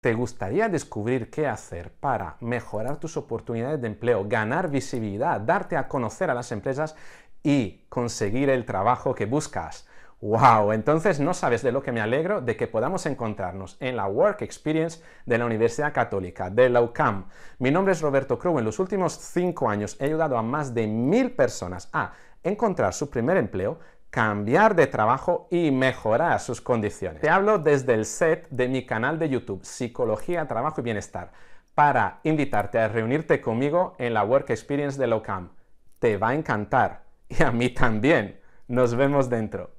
¿Te gustaría descubrir qué hacer para mejorar tus oportunidades de empleo, ganar visibilidad, darte a conocer a las empresas y conseguir el trabajo que buscas? ¡Wow! Entonces no sabes de lo que me alegro de que podamos encontrarnos en la Work Experience de la Universidad Católica, de la UCAM. Mi nombre es Roberto Cruz. En los últimos cinco años he ayudado a más de mil personas a encontrar su primer empleo, cambiar de trabajo y mejorar sus condiciones. Te hablo desde el set de mi canal de YouTube, Psicología, Trabajo y Bienestar, para invitarte a reunirte conmigo en la Work Experience de LOCAM. Te va a encantar y a mí también. Nos vemos dentro.